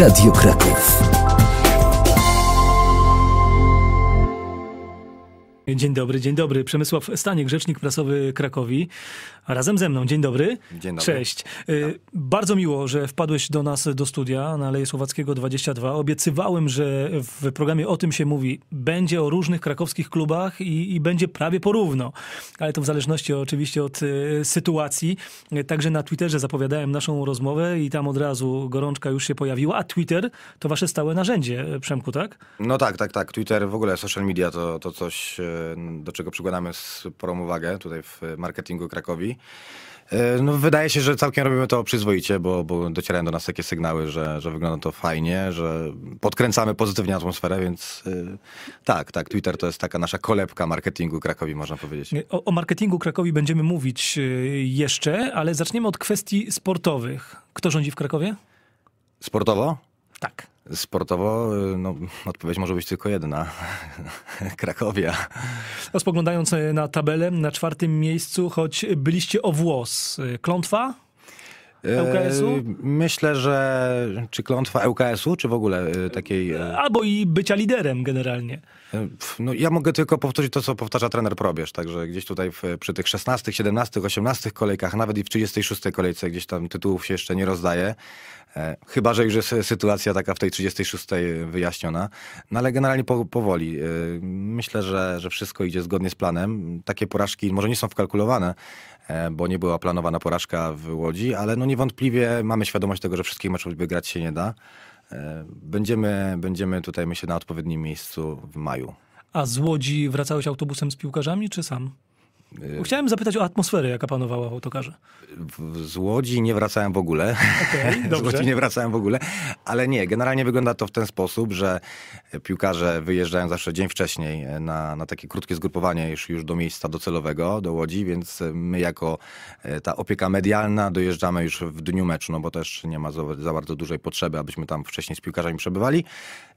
Radio Kraków. Dzień dobry, dzień dobry. Przemysław Staniek, rzecznik prasowy Krakowi razem ze mną. Dzień dobry. Dzień dobry. Cześć. Y, bardzo miło, że wpadłeś do nas do studia na Aleje Słowackiego 22. Obiecywałem, że w programie o tym się mówi. Będzie o różnych krakowskich klubach i, i będzie prawie porówno. Ale to w zależności oczywiście od y, sytuacji. Także na Twitterze zapowiadałem naszą rozmowę i tam od razu gorączka już się pojawiła. A Twitter to wasze stałe narzędzie, Przemku, tak? No tak, tak, tak. Twitter, w ogóle social media to, to coś, y, do czego przykładamy sporą uwagę tutaj w marketingu Krakowi. E, no, wydaje się, że całkiem robimy to przyzwoicie, bo, bo docierają do nas takie sygnały, że, że wygląda to fajnie, że podkręcamy pozytywnie atmosferę, więc yy, tak, tak, Twitter to jest taka nasza kolebka marketingu Krakowi, można powiedzieć. O, o marketingu Krakowi będziemy mówić e, jeszcze, ale zaczniemy od kwestii sportowych. Kto rządzi w Krakowie? Sportowo? Tak. Sportowo y, no, odpowiedź może być tylko jedna. Krakowia. A no, spoglądając y, na tabelę, na czwartym miejscu, choć byliście o włos. Y, klątwa? u e, e, Myślę, że czy klątwa LKS-u, e czy w ogóle takiej... Albo i bycia liderem generalnie. No, ja mogę tylko powtórzyć to, co powtarza trener Probierz, także gdzieś tutaj w, przy tych 16, 17, 18 kolejkach, nawet i w 36 kolejce gdzieś tam tytułów się jeszcze nie rozdaje. Chyba, że już jest sytuacja taka w tej 36 wyjaśniona. No ale generalnie po, powoli. Myślę, że, że wszystko idzie zgodnie z planem. Takie porażki może nie są wkalkulowane, E, bo nie była planowana porażka w Łodzi, ale no niewątpliwie mamy świadomość tego, że wszystkich meczów wygrać się nie da. E, będziemy, będziemy tutaj, myślę, na odpowiednim miejscu w maju. A z Łodzi wracałeś autobusem z piłkarzami, czy sam? Y, Chciałem zapytać o atmosferę, jaka panowała w autokarze. Z Łodzi nie wracałem w ogóle. Okay, z Łodzi nie wracałem w ogóle. Ale nie, generalnie wygląda to w ten sposób, że piłkarze wyjeżdżają zawsze dzień wcześniej e, na, na takie krótkie zgrupowanie już, już do miejsca docelowego, do Łodzi, więc e, my jako e, ta opieka medialna dojeżdżamy już w dniu meczu, no bo też nie ma za, za bardzo dużej potrzeby, abyśmy tam wcześniej z piłkarzami przebywali,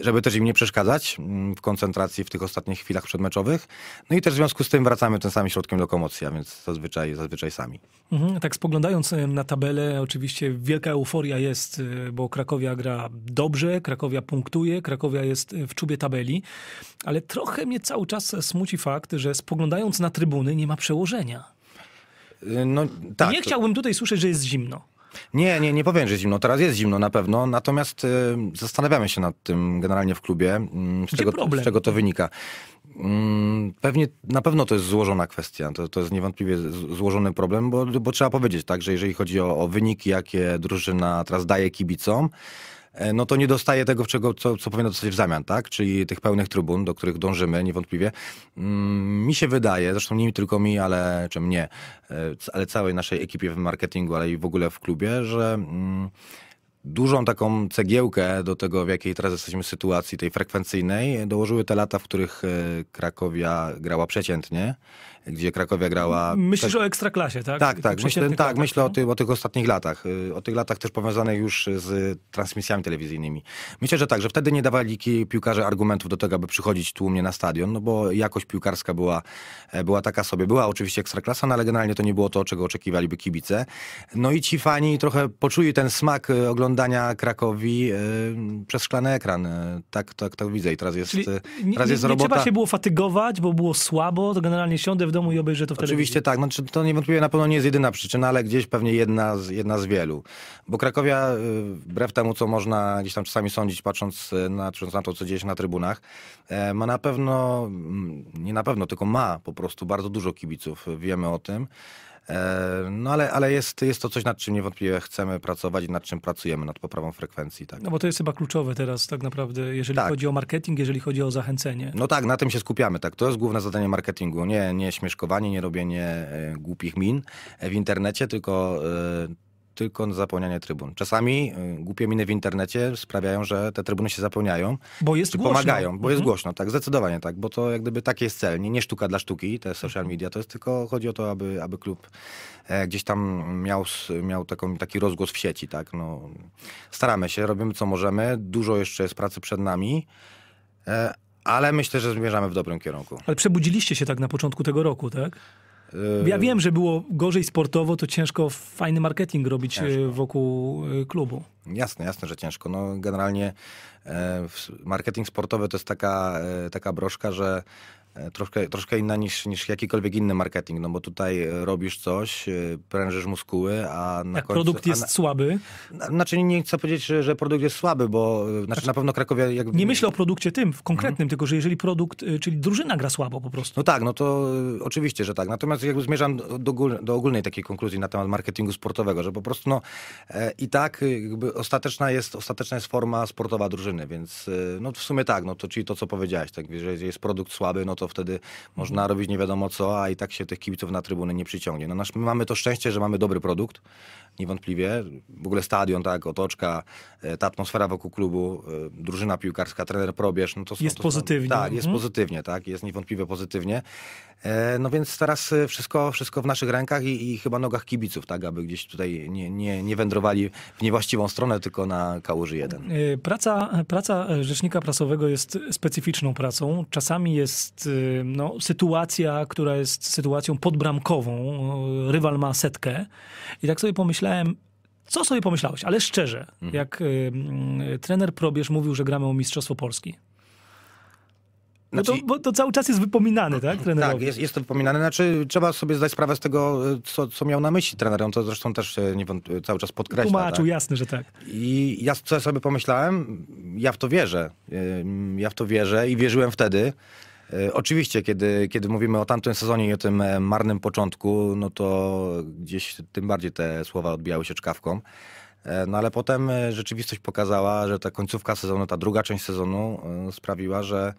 żeby też im nie przeszkadzać mm, w koncentracji w tych ostatnich chwilach przedmeczowych. No i też w związku z tym wracamy tym samym środkiem lokomocja, więc zazwyczaj, zazwyczaj sami. Mhm, tak spoglądając na tabelę, oczywiście wielka euforia jest, e, bo Krakowia gra dobrze, Krakowia punktuje, Krakowia jest e, w czubie tabeli, ale trochę mnie cały czas smuci fakt, że spoglądając na trybuny nie ma przełożenia. Y, no, tak. Nie chciałbym tutaj słyszeć, że jest zimno. Nie, nie, nie powiem, że zimno. Teraz jest zimno na pewno, natomiast y, zastanawiamy się nad tym generalnie w klubie, y, z, czego, z czego to wynika. Mm, pewnie, na pewno to jest złożona kwestia. To, to jest niewątpliwie złożony problem, bo, bo trzeba powiedzieć tak, że jeżeli chodzi o, o wyniki, jakie drużyna teraz daje kibicom, E, no to nie dostaje tego, czego, co, co powinno dostać w zamian, tak? Czyli tych pełnych trybun, do których dążymy niewątpliwie. Mm, mi się wydaje, zresztą nie tylko mi, ale czy mnie, e, ale całej naszej ekipie w marketingu, ale i w ogóle w klubie, że mm, dużą taką cegiełkę do tego, w jakiej teraz jesteśmy sytuacji, tej frekwencyjnej, dołożyły te lata, w których e, Krakowia grała przeciętnie gdzie Krakowia grała. Myślisz tak, o ekstraklasie, tak? Tak, tak. Myślę, tak, latach, myślę no? o, ty, o tych ostatnich latach, y, o tych latach też powiązanych już z transmisjami telewizyjnymi. Myślę, że tak, że wtedy nie dawali piłkarze argumentów do tego, aby przychodzić tłumnie na stadion, no bo jakość piłkarska była, e, była taka sobie. Była oczywiście ekstraklasa, no ale generalnie to nie było to, czego oczekiwaliby kibice. No i ci fani trochę poczuli ten smak e, oglądania Krakowi e, przez szklany ekran. Tak, tak, tak widzę i teraz jest, Czyli teraz nie, jest nie robota. Nie trzeba się było fatygować, bo było słabo, to generalnie siądę w w domu i obejrzę to w telewizji. Oczywiście tak, znaczy, to niewątpliwie na pewno nie jest jedyna przyczyna, ale gdzieś pewnie jedna z, jedna z wielu. Bo Krakowia, y, wbrew temu co można gdzieś tam czasami sądzić, patrząc y, na, patrząc na to, co dzieje się na trybunach, e, ma na pewno, mm, nie na pewno, tylko ma po prostu bardzo dużo kibiców, wiemy o tym. E, no ale, ale jest, jest to coś, nad czym niewątpliwie chcemy pracować i nad czym pracujemy, nad poprawą frekwencji. Tak. No bo to jest chyba kluczowe teraz tak naprawdę, jeżeli tak. chodzi o marketing, jeżeli chodzi o zachęcenie. No tak, na tym się skupiamy. Tak. To jest główne zadanie marketingu. Nie, nie śmieszkowanie, nie robienie e, głupich min w internecie, tylko e, tylko zapełnianie trybun. Czasami y, głupie miny w internecie sprawiają, że te trybuny się zapełniają. Bo jest głośno. Pomagają, bo mhm. jest głośno, tak, zdecydowanie tak, bo to jak gdyby taki jest cel, nie, nie sztuka dla sztuki, te social media, to jest tylko, chodzi o to, aby, aby klub e, gdzieś tam miał, miał taką, taki rozgłos w sieci, tak, no. Staramy się, robimy co możemy, dużo jeszcze jest pracy przed nami, e, ale myślę, że zmierzamy w dobrym kierunku. Ale przebudziliście się tak na początku tego roku, tak? E, ja wiem, że było gorzej sportowo, to ciężko fajny marketing robić e, ciężko. wokół e, klubu. Jasne, jasne, że ciężko. No, generalnie marketing sportowy to jest taka, taka broszka, że E, troszkę, troszkę inna niż, niż jakikolwiek inny marketing, no bo tutaj e, robisz coś, e, prężysz muskuły, a na Jak końcu, produkt jest na, słaby? znaczy nie chcę powiedzieć, że, że produkt jest słaby, bo znaczy, znaczy na pewno Krakowie... Nie myślę o produkcie tym, w konkretnym, mhm. tylko że jeżeli produkt, czyli drużyna gra słabo po prostu. No tak, no to oczywiście, że tak. Natomiast jakby zmierzam do, do ogólnej takiej konkluzji na temat marketingu sportowego, że po prostu no i tak jakby ostateczna jest, ostateczna jest forma sportowa drużyny, więc no w sumie tak, no to czyli to, co powiedziałeś, tak, że jest produkt słaby, no to to wtedy można mhm. robić nie wiadomo co, a i tak się tych kibiców na trybuny nie przyciągnie. No nasz, my mamy to szczęście, że mamy dobry produkt, niewątpliwie. W ogóle stadion, tak, otoczka, e, ta atmosfera wokół klubu, e, drużyna piłkarska, trener probierz. No to są, jest to są, pozytywnie. Tak, jest mhm. pozytywnie, tak, jest niewątpliwie pozytywnie. E, no więc teraz wszystko, wszystko w naszych rękach i, i chyba nogach kibiców, tak, aby gdzieś tutaj nie, nie, nie wędrowali w niewłaściwą stronę, tylko na kałuży jeden. Praca, praca rzecznika prasowego jest specyficzną pracą. Czasami jest Y, no, sytuacja, która jest sytuacją podbramkową. Y, rywal ma setkę. I tak sobie pomyślałem, co sobie pomyślałeś? Ale szczerze, mhm. jak y, y, trener Probierz mówił, że gramy o Mistrzostwo Polski. No to, znaczy- bo to cały czas jest wypominane, tak, tak? Trenerowi? Tak, jest, jest to wypominane. Znaczy, trzeba sobie zdać sprawę z tego, y, co, co miał na myśli trener. On to zresztą też nie cały czas podkreśla. Tłumaczył, tak? jasne, że tak. I ja co sobie pomyślałem? Ja w to wierzę. Ja w to wierzę i wierzyłem wtedy. E, oczywiście, kiedy, kiedy mówimy o tamtym sezonie i o tym e, marnym początku, no to gdzieś tym bardziej te słowa odbijały się czkawką. E, no ale potem rzeczywistość pokazała, że ta końcówka sezonu, ta druga część sezonu sprawiła, że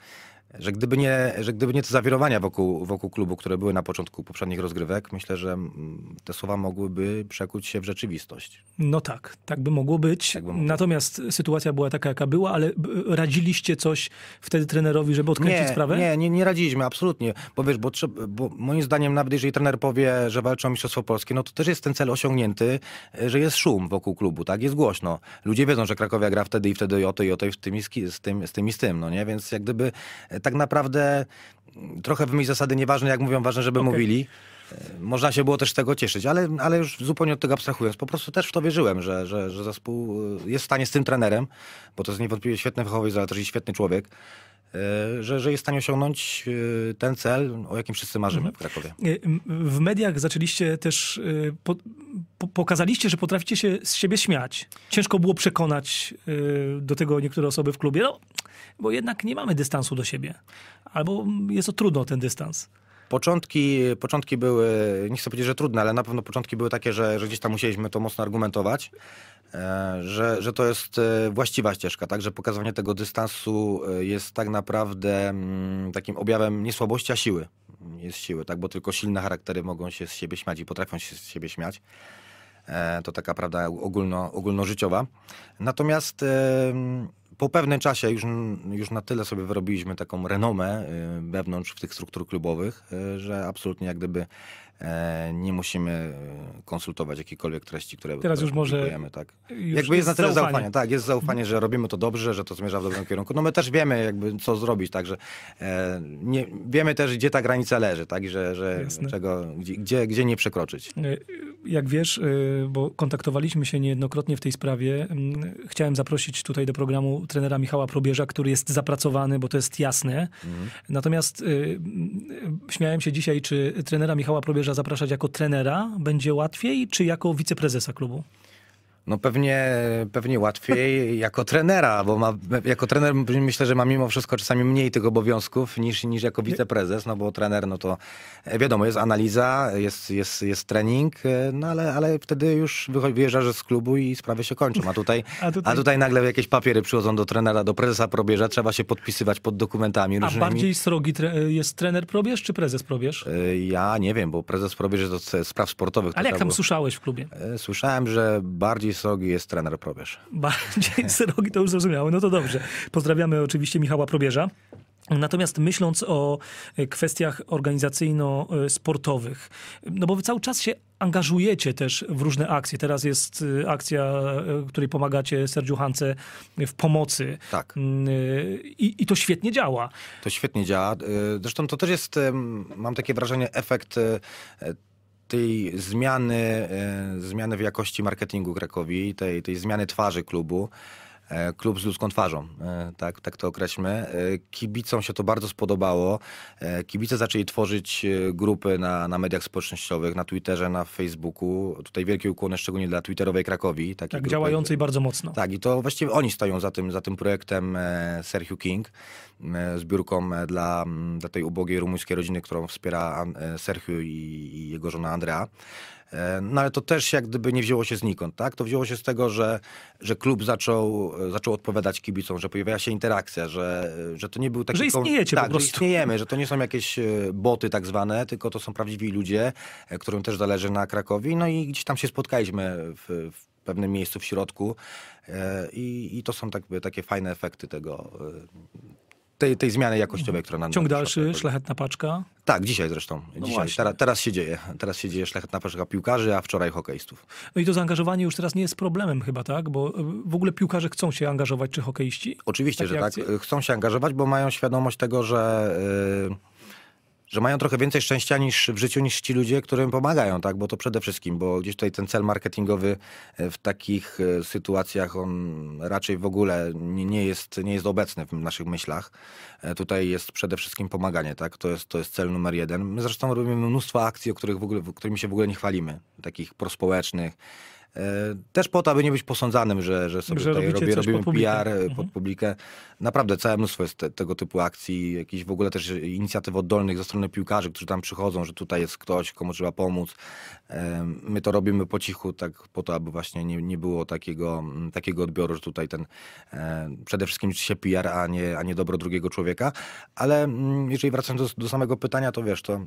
że gdyby nie, że gdyby nie te zawirowania wokół, wokół klubu, które były na początku poprzednich rozgrywek, myślę, że mm, te słowa mogłyby przekuć się w rzeczywistość. No tak, tak by mogło być. Tak by mogło. Natomiast sytuacja była taka, jaka była, ale radziliście coś wtedy trenerowi, żeby odkręcić nie, sprawę? Nie, nie, nie radziliśmy, absolutnie. Bo wiesz, bo, bo moim zdaniem nawet jeżeli trener powie, że walczą o Mistrzostwo Polskie, no to też jest ten cel osiągnięty, e, że jest szum wokół klubu, tak? Jest głośno. Ludzie wiedzą, że Krakowia gra wtedy i wtedy i o to i o to i z tym i z, tym, z tym i z tym, no nie? Więc jak gdyby e, tak naprawdę mm, trochę w myśl zasady nieważne, jak mówią, ważne, żeby okay. mówili. E, można się było też z tego cieszyć, ale, ale już zupełnie od tego abstrahując, po prostu też w to wierzyłem, że, że, że zespół e, jest w stanie z tym trenerem, bo to jest niewątpliwie świetny wychowiec, ale też i świetny człowiek, E, że, że jest w stanie osiągnąć e, ten cel, o jakim wszyscy marzymy mhm. w Krakowie. E, w mediach zaczęliście też, po, po, pokazaliście, że potraficie się z siebie śmiać. Ciężko było przekonać do tego niektóre osoby w klubie, no, bo jednak nie mamy dystansu do siebie. Albo jest to trudno, ten dystans. Początki, początki były, nie chcę powiedzieć, że trudne, ale na pewno początki były takie, że, że gdzieś tam musieliśmy to mocno argumentować, e, że, że to jest e, właściwa ścieżka, tak? Że pokazywanie tego dystansu e, jest tak naprawdę mm, takim objawem nie słabości, a siły. Jest siły, tak? Bo tylko silne charaktery mogą się z siebie śmiać i potrafią się z siebie śmiać. To taka prawda ogólno, ogólnożyciowa. Natomiast po pewnym czasie już, już na tyle sobie wyrobiliśmy taką renomę y, wewnątrz w tych struktur klubowych, y, że absolutnie jak gdyby E, nie musimy e, konsultować jakiejkolwiek treści, które Teraz już może tak. Już jakby jest na tyle zaufanie. zaufanie. Tak, jest zaufanie, że robimy to dobrze, że to zmierza w dobrym kierunku. No my też wiemy jakby co zrobić, także e, wiemy też gdzie ta granica leży, tak, I że, że czego, gdzie, gdzie nie przekroczyć. Jak wiesz, bo kontaktowaliśmy się niejednokrotnie w tej sprawie, chciałem zaprosić tutaj do programu trenera Michała Probierza, który jest zapracowany, bo to jest jasne. Mhm. Natomiast śmiałem się dzisiaj, czy trenera Michała Probierza zapraszać jako trenera będzie łatwiej, czy jako wiceprezesa klubu? No pewnie, pewnie łatwiej jako trenera, bo ma, jako trener myślę, że ma mimo wszystko czasami mniej tych obowiązków niż, niż jako wiceprezes, no bo trener, no to e, wiadomo, jest analiza, jest, jest, jest trening, e, no ale, ale wtedy już wyjeżdżasz z klubu i sprawy się kończą. A tutaj, a tutaj, a tutaj nagle jakieś papiery przychodzą do trenera, do prezesa probierza, trzeba się podpisywać pod dokumentami różnymi. A bardziej srogi tre jest trener probierz czy prezes probierz? E, ja nie wiem, bo prezes probierz to spraw sportowych. Ale jak tam było. słyszałeś w klubie? Słyszałem, że bardziej Serogi srogi jest trener Probierz. Bardziej srogi, to już zrozumiałe. No to dobrze. Pozdrawiamy oczywiście Michała Probierza. Natomiast myśląc o e, kwestiach organizacyjno-sportowych, e, no bo wy cały czas się angażujecie też w różne akcje. Teraz jest e, akcja, której pomagacie Sergiu Hance w pomocy. Tak. Mm, I, I, to świetnie działa. To świetnie działa. Zresztą to też jest, mam takie wrażenie, efekt tej zmiany, e, zmiany w jakości marketingu Krakowi, tej, tej zmiany twarzy klubu. E, klub z ludzką twarzą, e, tak, tak to określmy. E, kibicom się to bardzo spodobało. Kibice zaczęli tworzyć grupy na, na mediach społecznościowych, na Twitterze, na Facebooku. Tutaj wielkie ukłony szczególnie dla Twitterowej Krakowi. Tak, grupy. działającej bardzo mocno. Tak, i to właściwie oni stoją za tym, za tym projektem Sergio King, zbiórką dla, dla tej ubogiej rumuńskiej rodziny, którą wspiera Sergio i, i jego żona Andrea. E, no ale to też jak gdyby nie wzięło się znikąd, tak? To wzięło się z tego, że, że klub zaczął, zaczął odpowiadać kibicom, że pojawiała się interakcja, że, że to nie był taki... Że istniejecie tak, po prostu. Że istniejemy, że to nie są jakieś e, boty tak zwane, tylko to są prawdziwi ludzie, e, którym też zależy na Krakowi. No i gdzieś tam się spotkaliśmy w, w pewnym miejscu w środku. I, i to są tak, takie fajne efekty tego, tej, tej zmiany jakościowej, która nam Ciąg dalszy, tak? szlachetna paczka. Tak, dzisiaj zresztą. No dzisiaj. Teraz, się dzieje. Teraz się dzieje szlachetna paczka piłkarzy, a wczoraj hokeistów. No i to zaangażowanie już teraz nie jest problemem chyba, tak? Bo e, w ogóle piłkarze chcą się angażować, czy hokeiści? Oczywiście, że tak. akcje? tak. Chcą się angażować, bo mają świadomość tego, że... Yy że mają trochę więcej szczęścia niż w życiu niż ci ludzie, którym pomagają, tak? Bo to przede wszystkim, bo gdzieś tutaj ten cel marketingowy e, w takich e, sytuacjach on raczej w ogóle nie jest, nie jest obecny w naszych myślach. E, tutaj jest przede wszystkim pomaganie, tak? To jest, to jest cel numer jeden. My zresztą robimy mnóstwo akcji, o których w ogóle, którymi się w ogóle nie chwalimy, takich prospołecznych, E, też po to, aby nie być posądzanym, że, że sobie że tutaj robię, robimy e, pod PR mhm. pod publikę. Naprawdę całe mnóstwo jest te, tego typu akcji, jakichś w ogóle też inicjatyw oddolnych ze strony piłkarzy, którzy tam przychodzą, że tutaj jest ktoś, komu trzeba pomóc. E, my to robimy po cichu, tak po to, aby właśnie nie, nie było takiego, takiego odbioru, że tutaj ten przede wszystkim się PR, a nie, a nie dobro drugiego człowieka. Ale jeżeli wracając do, do samego pytania, to wiesz, to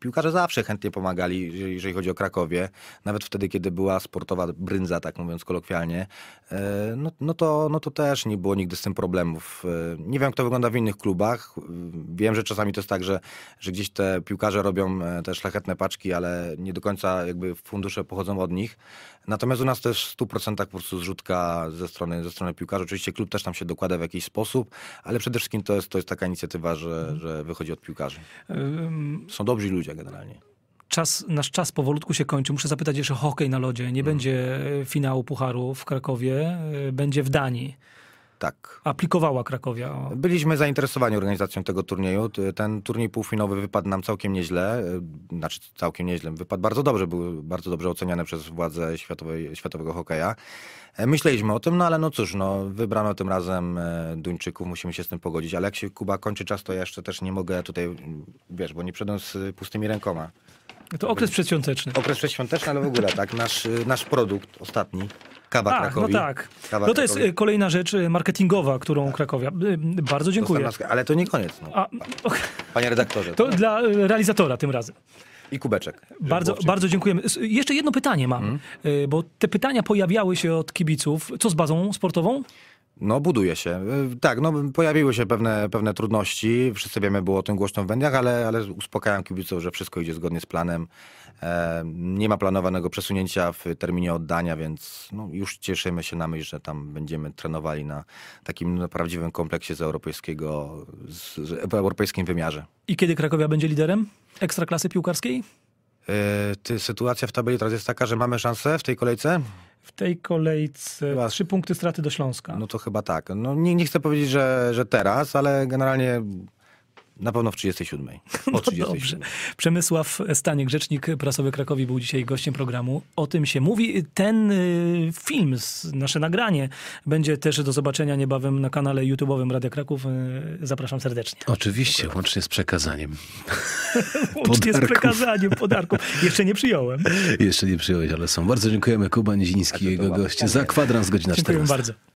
Piłkarze zawsze chętnie pomagali, jeżeli chodzi o Krakowie. Nawet wtedy, kiedy była sportowa brynza, tak mówiąc kolokwialnie, e, no, no, to, no to też nie było nigdy z tym problemów. E, nie wiem, jak to wygląda w innych klubach. E, wiem, że czasami to jest tak, że, że gdzieś te piłkarze robią te szlachetne paczki, ale nie do końca jakby fundusze pochodzą od nich. Natomiast u nas to jest w 100% po prostu zrzutka ze strony, ze strony piłkarzy. Oczywiście klub też tam się dokłada w jakiś sposób, ale przede wszystkim to jest, to jest taka inicjatywa, że, że wychodzi od piłkarzy. Są dobrzy ludzie ludzie generalnie. Czas, nasz czas powolutku się kończy. Muszę zapytać jeszcze o hokej na lodzie. Nie mhm. będzie e, finału Pucharu w Krakowie, e, będzie w Danii. Tak. Aplikowała Krakowia. Byliśmy zainteresowani organizacją tego turnieju. Ten turniej półfinowy wypadł nam całkiem nieźle, e, znaczy całkiem nieźle, wypadł bardzo dobrze, był bardzo dobrze oceniany przez władze światowej, światowego hokeja. E, myśleliśmy o tym, no ale no cóż, no, wybrano tym razem e, Duńczyków, musimy się z tym pogodzić, ale jak się Kuba kończy czas, to ja jeszcze też nie mogę tutaj, wiesz, bo nie przedłem z pustymi rękoma. To okres przedświąteczny. Okres przedświąteczny, ale w ogóle tak. Nasz, nasz produkt ostatni, Kawa A, tak, no Krakowi. No tak. Kawa no to Krakowi. jest y, kolejna rzecz y, marketingowa, którą tak. Krakowia. Y, bardzo dziękuję. ale to nie koniec. No. A, okay. Panie redaktorze. To, dla realizatora tym razem. I kubeczek. Bardzo, bardzo dziękujemy. Jeszcze jedno pytanie mam, hmm? bo te pytania pojawiały się od kibiców. Co z bazą sportową? No, buduje się. E, tak, no, pojawiły się pewne, pewne trudności. Wszyscy wiemy, było o tym głośno w mediach, ale, ale uspokajam kibiców, że wszystko idzie zgodnie z planem. E, nie ma planowanego przesunięcia w terminie oddania, więc no, już cieszymy się na myśl, że tam będziemy trenowali na takim no, prawdziwym kompleksie z europejskiego, z, z, w europejskim wymiarze. I kiedy Krakowia będzie liderem ekstraklasy piłkarskiej? Y, ty, sytuacja w tabeli teraz jest taka, że mamy szansę w tej kolejce? W tej kolejce chyba... trzy punkty straty do Śląska. No to chyba tak. No, nie, nie chcę powiedzieć, że, że teraz, ale generalnie na pewno w 37. O 37. No dobrze. Przemysław Staniek, rzecznik prasowy Krakowi, był dzisiaj gościem programu. O tym się mówi. Ten y, film, nasze nagranie, będzie też do zobaczenia niebawem na kanale YouTube'owym Radia Kraków. Y, zapraszam serdecznie. Oczywiście, łącznie z przekazaniem. łącznie z przekazaniem podarków. Jeszcze nie przyjąłem. Jeszcze nie przyjąłeś, ale są. Bardzo dziękujemy Kuba Niziński i jego goście za kwadrans godzina 14. Dziękuję bardzo.